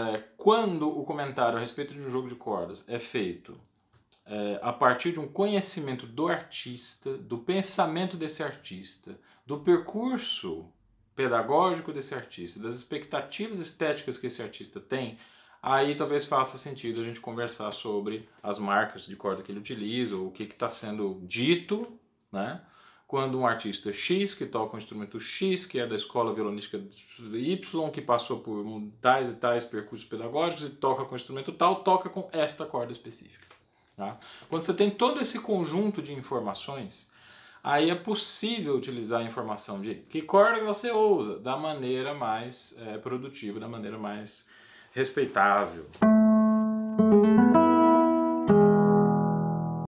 é, quando o comentário a respeito de um jogo de cordas é feito é, a partir de um conhecimento do artista, do pensamento desse artista, do percurso pedagógico desse artista, das expectativas estéticas que esse artista tem, aí talvez faça sentido a gente conversar sobre as marcas de corda que ele utiliza, ou o que está sendo dito, né? quando um artista X, que toca um instrumento X, que é da escola violonística Y, que passou por tais e tais percursos pedagógicos e toca com instrumento tal, toca com esta corda específica. Tá? Quando você tem todo esse conjunto de informações, aí é possível utilizar a informação de que corda você usa da maneira mais é, produtiva, da maneira mais respeitável.